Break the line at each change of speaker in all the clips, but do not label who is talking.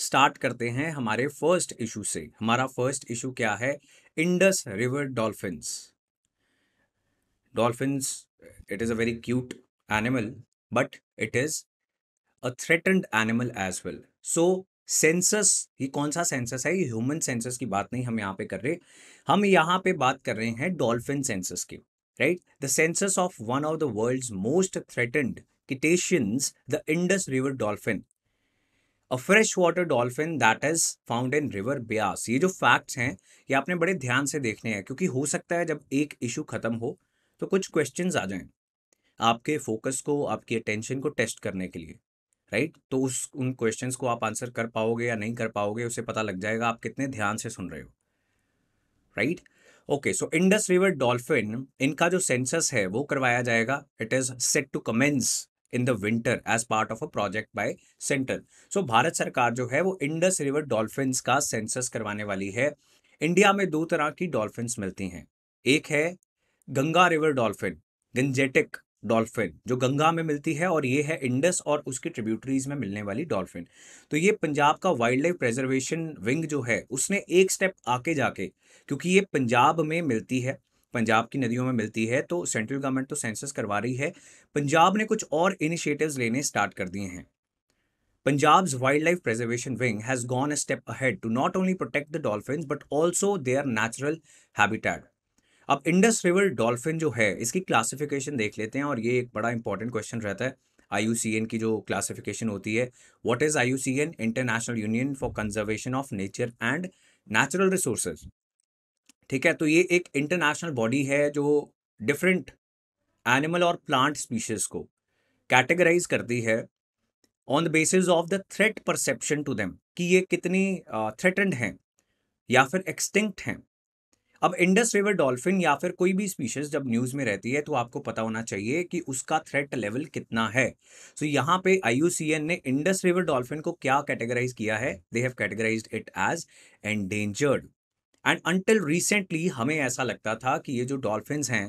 Start करते हैं हमारे फर्स्ट इशू से हमारा फर्स्ट इशू क्या है Indus river dolphins dolphins it is a very cute animal but it is a threatened animal as well so census ये कौन सा सेंसस है ये ह्यूमन सेंसस की बात नहीं हम यहाँ पे कर रहे हम यहाँ पे बात कर रहे हैं डॉल्फिन सेंसस की right the census of one of the world most threatened cetaceans the Indus river dolphin a fresh water dolphin that is found in river Beas ये जो फैक्ट्स हैं ये आपने बड़े ध्यान से देखने हैं क्योंकि हो सकता है जब एक इशू खत्म हो तो कुछ क्वेश्चंस आ जाएं आपके फोकस को आपकी अटेंशन को टेस्ट करने के लिए राइट right? तो उस उन क्वेश्चंस को आप आंसर कर पाओगे या नहीं कर पाओगे उसे पता लग जाएगा आप कितने ध्यान से सुन रहे हो right okay so Indus river dolphin इनका जो सेंसस है वो करवाया जाएगा it is set to commence in the winter as part of a project by centre so Bharat सरकार जो है वो इंडस रिवर डॉल्फिन्स का सेंसस करवाने वाली है इंडिया में दो तरह की डॉल्फिन्स मिलती हैं एक है Ganga river dolphin Gangetic dolphin जो गंगा में मिलती है और ये है इंडस और उसकी ट्रिब्यूटरीज में मिलने वाली डॉल्फिन तो ये पंजाब का वाइल्ड लाइफ प्रिजर्वेशन विंग जो है उसने एक स्टेप आके जाके क्योंकि ये पंजाब में मिलती है पंजाब की नदियों में मिलती है तो सेंट्रल गवर्नमेंट तो सेंसस करवा रही है पंजाब ने कुछ और इनिशिएटिव्स लेने स्टार्ट कर दिए हैं wildlife preservation wing has gone a step ahead to not only protect the dolphin but also their natural habitat अब इंडस रिवर डॉल्फिन जो है इसकी क्लासिफिकेशन देख लेते हैं और ये एक बड़ा इंपॉर्टेंट क्वेश्चन रहता है आई की जो क्लासिफिकेशन होती है what is I international union for conservation of nature and natural resources ठीक है तो ये एक इंटरनेशनल बॉडी है जो डिफरेंट एनिमल और प्लांट स्पीशीज को कैटेगराइज करती है on the basis of the threat perception to them कि ये कितनी थ्रेटेंड हैं या फिर एक्सटिंक्ट हैं अब इंडस रिवर डॉल्फिन या फिर कोई भी स्पीशीज जब न्यूज़ में रहती है तो आपको पता होना चाहिए कि उसका थ्रेट लेवल कितना है सो so, यहाँ पे आई ने इंडस रिवर डॉल्फिन को क्या कैटेगराइज किया है they have categorise it as endangered and until recently हमें ऐसा लगता था कि ये जो डॉल्फिन्स हैं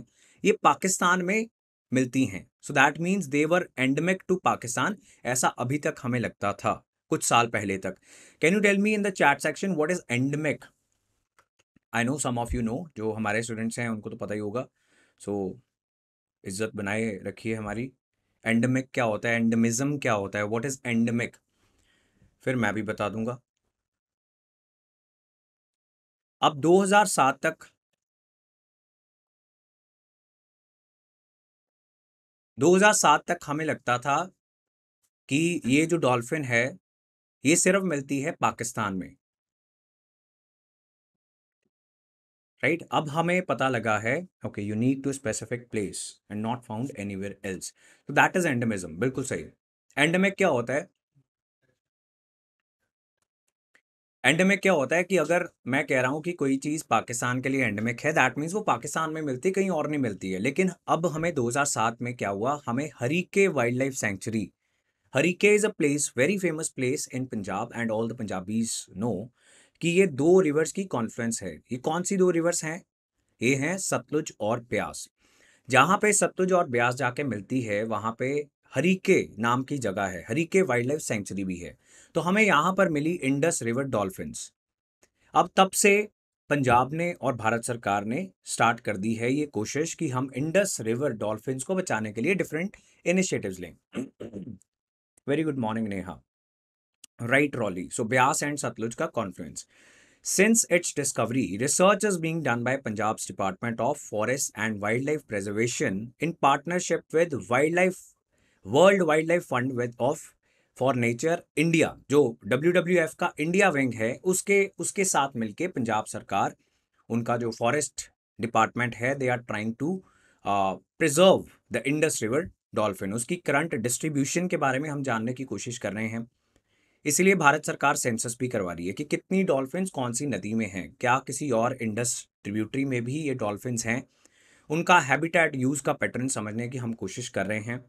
ये पाकिस्तान में मिलती हैं so that means they were endemic to Pakistan ऐसा अभी तक हमें लगता था कुछ साल पहले तक can you tell me in the chat section what is endemic I know some of you know जो हमारे स्टूडेंट्स हैं उनको तो पता ही होगा सो so, इज्जत बनाए रखिए हमारी एंडमिक क्या होता है एंडमिज़म क्या होता है वॉट इज़ एंडमिक फिर मैं भी बता दूंगा अब 2007 तक 2007 तक हमें लगता था कि ये जो डॉल्फिन है ये सिर्फ मिलती है पाकिस्तान में राइट right? अब हमें पता लगा है okay unique to specific place and not found anywhere else तो दैट इज एंडमिज्म बिल्कुल सही एंडमिक क्या होता है एंड क्या होता है कि अगर मैं कह रहा हूँ कि कोई चीज़ पाकिस्तान के लिए एंडमिक है दैट मीन्स वो पाकिस्तान में मिलती कहीं और नहीं मिलती है लेकिन अब हमें 2007 में क्या हुआ हमें Harike wildlife sanctuary Harike is a place very famous place in Punjab and all the Punjabis know कि ये दो रिवर्स की कॉन्फ्रेंस है ये कौन सी दो रिवर्स हैं ये हैं सतलुज और प्यास जहाँ पे सतलुज और ब्यास जाके मिलती है वहाँ पे हरीके नाम की जगह है हरीके वाइल्ड लाइफ सेंचुरी भी है तो हमें यहां पर मिली इंडस रिवर डॉल्फिन्स अब तब से पंजाब ने और भारत सरकार ने स्टार्ट कर दी है ये कोशिश कि हम इंडस रिवर डॉल्फिन्स को बचाने के लिए डिफरेंट इनिशिएटिव्स लें very good morning Neha right Rolly so Beas and Sutlej का confluence discovery research is being done being Punjab department of forest and wildlife preservation in partnership with wildlife world wildlife fund of for nature India जो W का India wing है उसके उसके साथ मिलके पंजाब सरकार उनका जो फॉरेस्ट डिपार्टमेंट है they are trying to preserve the Indus river dolphin उसकी करंट डिस्ट्रीब्यूशन के बारे में हम जानने की कोशिश कर रहे हैं इसीलिए भारत सरकार सेंसस भी करवा रही है कि कितनी डॉल्फिन कौन सी नदी में हैं क्या किसी और इंडस ट्रिब्यूटरी में भी ये डॉल्फिन हैं उनका हैबिटेट यूज़ का पैटर्न समझने की हम कोशिश कर रहे हैं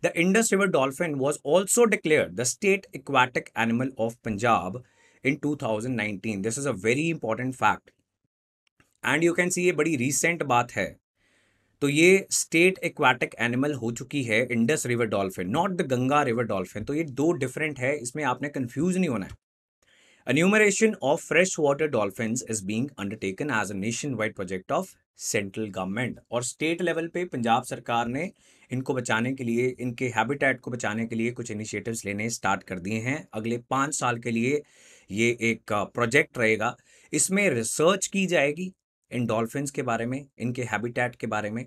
The Indus River dolphin was also declared the state aquatic animal of Punjab in 2019. This is a very important fact. And you can see ये बड़ी recent बात है तो ये स्टेट एक्वाटिक एनिमल हो चुकी है Indus river dolphin not the Ganga river dolphin तो ये दो डिफरेंट है इसमें आपने कंफ्यूज नहीं होना है enumeration of freshwater dolphins is being undertaken as a nationwide project of central government और स्टेट लेवल पे पंजाब सरकार ने इनको बचाने के लिए इनके हैबिटेट को बचाने के लिए कुछ इनिशिएटिव्स लेने स्टार्ट कर दिए हैं अगले पाँच साल के लिए ये एक प्रोजेक्ट रहेगा इसमें रिसर्च की जाएगी इन डॉल्फिन्स के बारे में इनके हैबिटेट के बारे में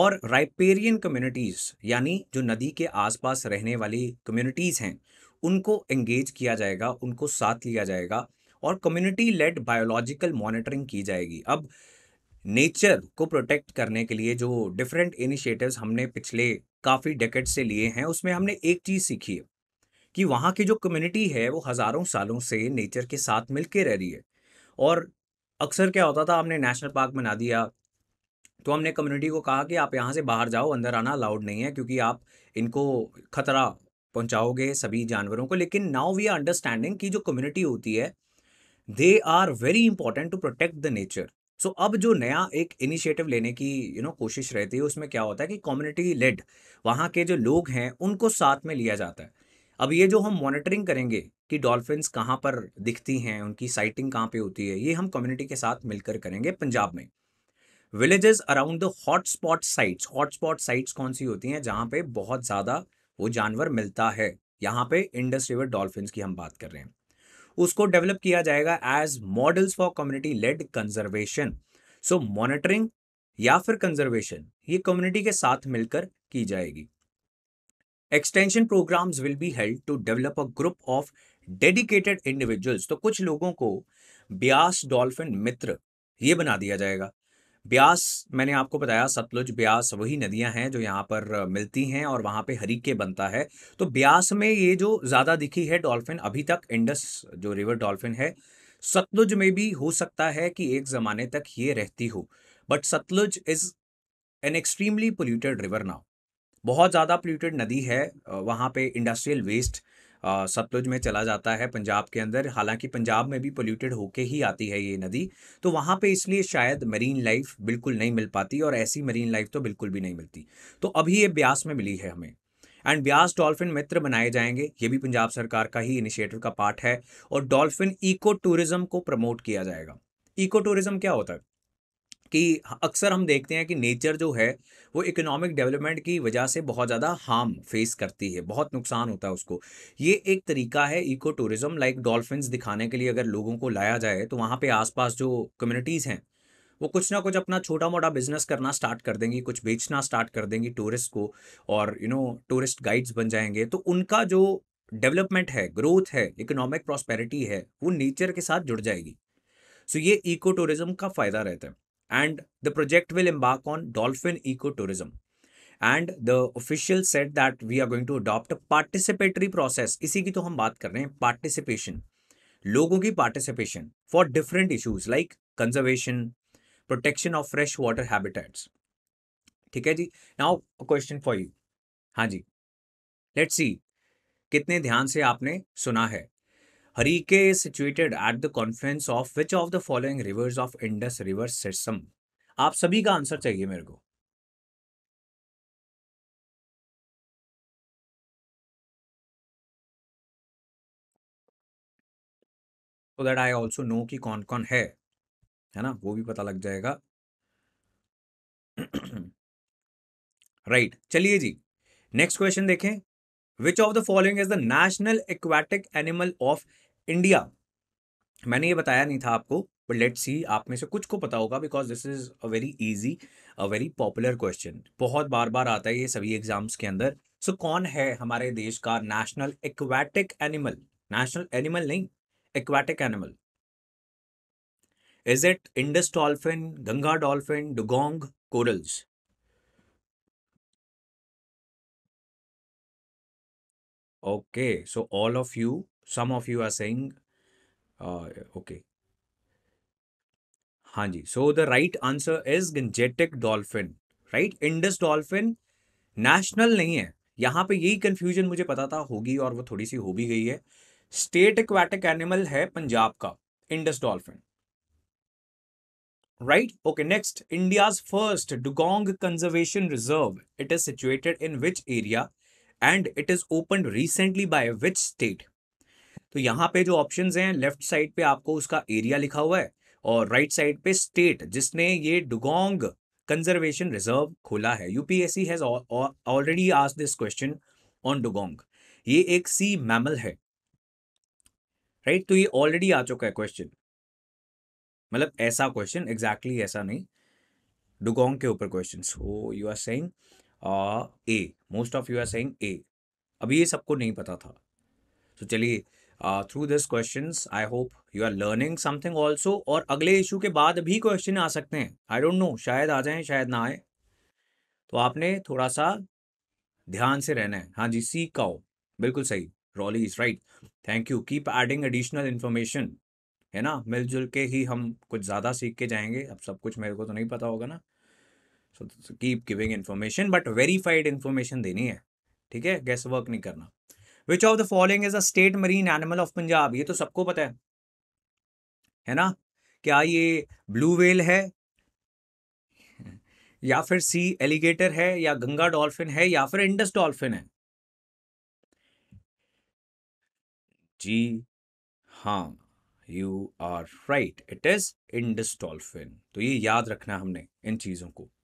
और राइपेरियन कम्युनिटीज़ यानी जो नदी के आसपास रहने वाली कम्युनिटीज़ हैं उनको एंगेज किया जाएगा उनको साथ लिया जाएगा और कम्युनिटी लेड बायोलॉजिकल मॉनिटरिंग की जाएगी अब नेचर को प्रोटेक्ट करने के लिए जो डिफरेंट इनिशिएटिव्स हमने पिछले काफ़ी डेकेट से लिए हैं उसमें हमने एक चीज़ सीखी है कि वहाँ की जो कम्युनिटी है वो हज़ारों सालों से नेचर के साथ मिल रह रही है और अक्सर क्या होता था हमने नेशनल पार्क बना दिया तो हमने कम्युनिटी को कहा कि आप यहाँ से बाहर जाओ अंदर आना अलाउड नहीं है क्योंकि आप इनको खतरा पहुंचाओगे सभी जानवरों को लेकिन नाउ वी आर अंडरस्टैंडिंग की जो कम्युनिटी होती है they are very important to protect the nature so अब जो नया एक इनिशिएटिव लेने की यू you नो know, कोशिश रहती है उसमें क्या होता है कि कम्युनिटी लेड वहाँ के जो लोग हैं उनको साथ में लिया जाता है अब ये जो हम मॉनिटरिंग करेंगे कि डॉल्फिन्स कहाँ पर दिखती हैं उनकी साइटिंग कहाँ पे होती है ये हम कम्युनिटी के साथ मिलकर करेंगे पंजाब में villages around the hot spot sites hot spot sites कौन सी होती हैं जहाँ पे बहुत ज़्यादा वो जानवर मिलता है यहाँ पे इंडस रिवर डॉल्फिन की हम बात कर रहे हैं उसको डेवलप किया जाएगा as models for community led conservation so monitoring या फिर कंजर्वेशन ये कम्युनिटी के साथ मिलकर की जाएगी extension programmes will be held to develop a group of dedicated individuals तो कुछ लोगों को ब्यास डॉल्फिन मित्र ये बना दिया जाएगा ब्यास मैंने आपको बताया सतलुज ब्यास वही नदियां हैं जो यहाँ पर मिलती हैं और वहाँ पे हरीके बनता है तो ब्यास में ये जो ज़्यादा दिखी है डॉल्फिन अभी तक इंडस जो रिवर डॉल्फिन है सतलुज में भी हो सकता है कि एक ज़माने तक ये रहती हो but Sutlej is an extremely polluted river now बहुत ज़्यादा पोल्यूटेड नदी है वहाँ पे इंडस्ट्रियल वेस्ट सतलुज में चला जाता है पंजाब के अंदर हालांकि पंजाब में भी पोल्यूटेड होके ही आती है ये नदी तो वहाँ पे इसलिए शायद मरीन लाइफ बिल्कुल नहीं मिल पाती और ऐसी मरीन लाइफ तो बिल्कुल भी नहीं मिलती तो अभी ये ब्यास में मिली है हमें एंड ब्यास डॉल्फिन मित्र बनाए जाएंगे ये भी पंजाब सरकार का ही इनिशिएटिव का पार्ट है और डॉल्फिन इको टूरिज्म को प्रमोट किया जाएगा इको टूरिज्म क्या होता है कि अक्सर हम देखते हैं कि नेचर जो है वो इकोनॉमिक डेवलपमेंट की वजह से बहुत ज़्यादा हार्म फेस करती है बहुत नुकसान होता है उसको ये एक तरीका है इको टूरिज़्म लाइक डॉल्फिन्स दिखाने के लिए अगर लोगों को लाया जाए तो वहाँ पे आसपास जो कम्युनिटीज़ हैं वो कुछ ना कुछ अपना छोटा मोटा बिजनेस करना स्टार्ट कर देंगी कुछ बेचना स्टार्ट कर देंगी टूरिस्ट को और यू नो टूरिस्ट गाइड्स बन जाएंगे तो उनका जो डेवलपमेंट है ग्रोथ है इकोनॉमिक प्रॉस्पेरिटी है वो नेचर के साथ जुड़ जाएगी सो so, ये इको टूरिज्म का फ़ायदा रहता है and the project will embark on dolphin ecotourism. And the official set that we are going to adopt a participatory process इसी की तो हम बात कर रहे हैं पार्टिसिपेशन लोगों की participation for different issues like conservation protection of fresh water habitats ठीक है जी नाउ क्वेश्चन फॉर यू हाँ जी लेट्स सी कितने ध्यान से आपने सुना है Harike is situated at the confluence of which of the following rivers of Indus river system? आप सभी का आंसर चाहिए मेरे को so that I also know कि कौन कौन है है ना वो भी पता लग जाएगा राइट right, चलिए जी नेक्स्ट क्वेश्चन देखें which of the following is the national aquatic animal of India मैंने ये बताया नहीं था आपको बट लेट्स सी आप में से कुछ को पता होगा because this is a very easy a very popular question बहुत बार बार आता है ये सभी एग्जाम्स के अंदर सो so, कौन है हमारे देश का national aquatic animal national animal नहीं aquatic animal is it Indus dolphin Ganga dolphin dugong corals okay so all of you some of you are saying okay हाँ जी so the right answer is Gangetic dolphin right Indus dolphin national नहीं है यहां पे यही confusion मुझे पता था होगी और वो थोड़ी सी हो भी गई है स्टेट एक्वाटिक एनिमल है पंजाब का Indus dolphin right okay next India first dugong conservation reserve it is situated in which area and it is open recently by which state तो यहाँ पे जो ऑप्शन हैं लेफ्ट साइड पे आपको उसका एरिया लिखा हुआ है और राइट साइड पे स्टेट जिसने ये डुगोंग कंजर्वेशन रिजर्व खोला है यूपीएससी हैज ऑलरेडी आज दिस क्वेश्चन ऑन डुगोंग ये एक सी मैमल है राइट right? तो ये ऑलरेडी आ चुका है क्वेश्चन मतलब ऐसा क्वेश्चन एग्जैक्टली ऐसा नहीं डुगोंग के ऊपर question so you are saying A most of you are saying A अभी ये सबको नहीं पता था तो so, चलिए through this question I hope you are learning something also और अगले इशू के बाद भी क्वेश्चन आ सकते हैं आई डोंट नो शायद आ जाए शायद ना आए तो आपने थोड़ा सा ध्यान से रहना है हाँ जी सीख आओ बिल्कुल सही Rolly is right thank you keep adding additional information है ना मिलजुल के ही हम कुछ ज़्यादा सीख के जाएंगे अब सब कुछ मेरे को तो नहीं पता होगा ना so keep giving information but verified information देनी है ठीक है गैस वर्क नहीं करना which of the following is a state marine animal of Punjab ये तो सबको पता है है ना क्या ये ब्लू वेल है या फिर सी एलिगेटर है या गंगा डॉल्फिन है या फिर इंडस डॉल्फिन है जी हाँ you are right it is Indus dolphin तो ये याद रखना हमने इन चीज़ों को